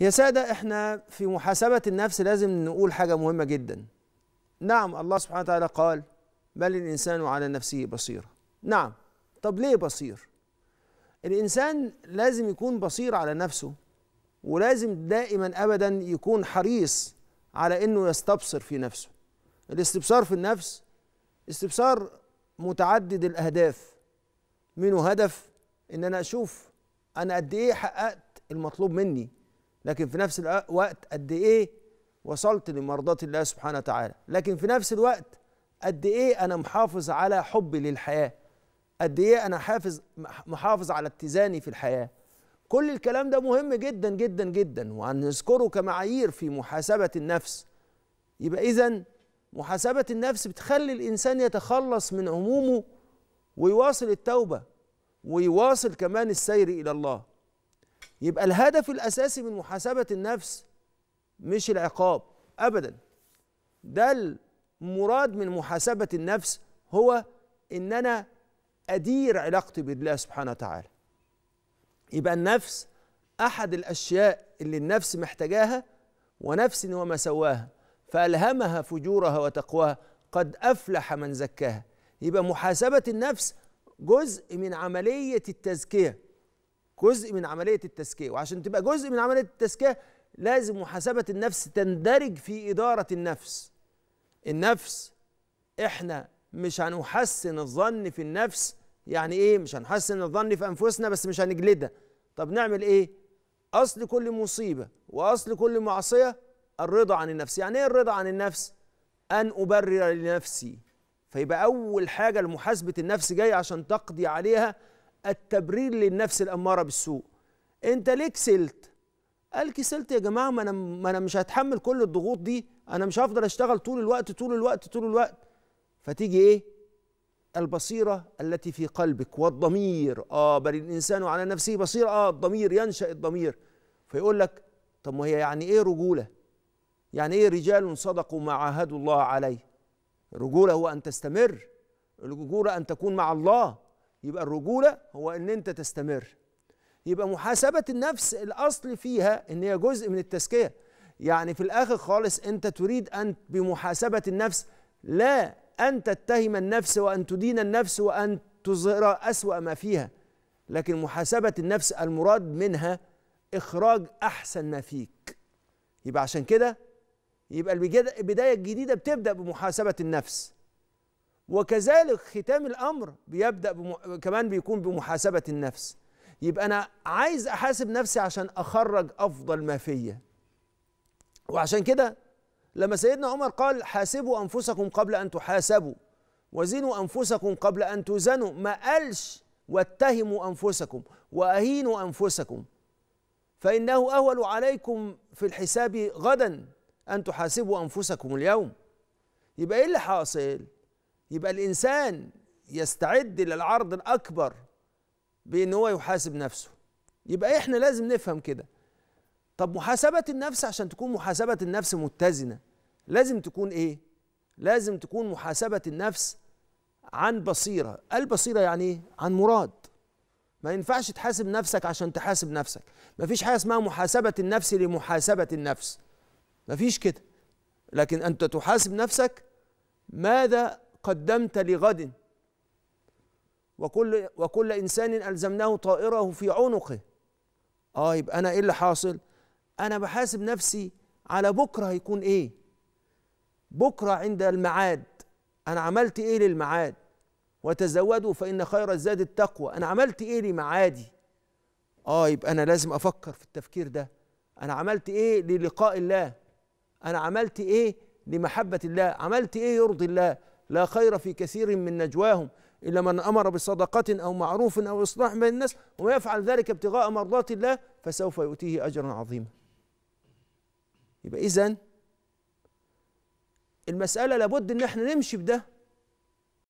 يا سادة احنا في محاسبة النفس لازم نقول حاجة مهمة جدا نعم الله سبحانه وتعالى قال بل الإنسان على نفسه بصيرة نعم طب ليه بصير الإنسان لازم يكون بصير على نفسه ولازم دائما أبدا يكون حريص على أنه يستبصر في نفسه الاستبصار في النفس استبصار متعدد الأهداف منه هدف أن أنا أشوف أنا قد إيه حققت المطلوب مني لكن في نفس الوقت قد ايه وصلت لمرضات الله سبحانه وتعالى لكن في نفس الوقت قد ايه انا محافظ على حبي للحياه قد ايه انا حافظ محافظ على اتزاني في الحياه كل الكلام ده مهم جدا جدا جدا وهنذكره كمعايير في محاسبه النفس يبقى اذا محاسبه النفس بتخلي الانسان يتخلص من همومه ويواصل التوبه ويواصل كمان السير الى الله يبقى الهدف الاساسي من محاسبه النفس مش العقاب ابدا ده المراد من محاسبه النفس هو ان انا ادير علاقتي بالله سبحانه وتعالى يبقى النفس احد الاشياء اللي النفس محتاجاها ونفس وما سواها فالهمها فجورها وتقواها قد افلح من زكاها يبقى محاسبه النفس جزء من عمليه التزكيه جزء من عمليه التزكيه وعشان تبقى جزء من عمليه التزكيه لازم محاسبه النفس تندرج في اداره النفس النفس احنا مش هنحسن الظن في النفس يعني ايه مش هنحسن الظن في انفسنا بس مش هنجلدها طب نعمل ايه اصل كل مصيبه واصل كل معصيه الرضا عن النفس يعني ايه الرضا عن النفس ان ابرر لنفسي فيبقى اول حاجه لمحاسبه النفس جاي عشان تقضي عليها التبرير للنفس الاماره بالسوء انت ليه كسلت قال كسلت يا جماعه ما انا ما انا مش هتحمل كل الضغوط دي انا مش هفضل اشتغل طول الوقت طول الوقت طول الوقت فتيجي ايه البصيره التي في قلبك والضمير اه بل الانسان على نفسه بصيره اه الضمير ينشا الضمير فيقول لك طب ما هي يعني ايه رجوله يعني ايه رجال صدقوا ما عاهدوا الله عليه الرجوله هو ان تستمر الرجوله ان تكون مع الله يبقى الرجولة هو ان انت تستمر يبقى محاسبة النفس الاصل فيها ان هي جزء من التزكية يعني في الاخر خالص انت تريد ان بمحاسبة النفس لا ان تتهم النفس وان تدين النفس وان تظهر اسوأ ما فيها لكن محاسبة النفس المراد منها إخراج أحسن ما فيك يبقى عشان كده يبقى البداية الجديدة بتبدأ بمحاسبة النفس وكذلك ختام الامر بيبدا بم... كمان بيكون بمحاسبه النفس يبقى انا عايز احاسب نفسي عشان اخرج افضل ما فيا وعشان كده لما سيدنا عمر قال حاسبوا انفسكم قبل ان تحاسبوا وزنوا انفسكم قبل ان تزنوا ما قالش واتهموا انفسكم واهينوا انفسكم فانه اهول عليكم في الحساب غدا ان تحاسبوا انفسكم اليوم يبقى ايه اللي حاصل يبقى الانسان يستعد للعرض الاكبر بان هو يحاسب نفسه يبقى احنا لازم نفهم كده طب محاسبه النفس عشان تكون محاسبه النفس متزنه لازم تكون ايه لازم تكون محاسبه النفس عن بصيره البصيره يعني ايه عن مراد ما ينفعش تحاسب نفسك عشان تحاسب نفسك ما فيش حاجه اسمها محاسبه النفس لمحاسبه النفس ما فيش كده لكن انت تحاسب نفسك ماذا قدمت لغد وكل وكل انسان الزمناه طائره في عنقه اه يبقى انا ايه اللي حاصل انا بحاسب نفسي على بكره هيكون ايه بكره عند الميعاد انا عملت ايه للميعاد وتزودوا فان خير الزاد التقوى انا عملت ايه لمعادي اه يبقى انا لازم افكر في التفكير ده انا عملت ايه للقاء الله انا عملت ايه لمحبه الله عملت ايه يرضي الله لا خير في كثير من نجواهم إلا من أمر بصدقة أو معروف أو إصلاح بين الناس ويفعل ذلك ابتغاء مرضات الله فسوف يؤتيه أجرا عظيما يبقى إذن المسألة لابد إن احنا نمشي بده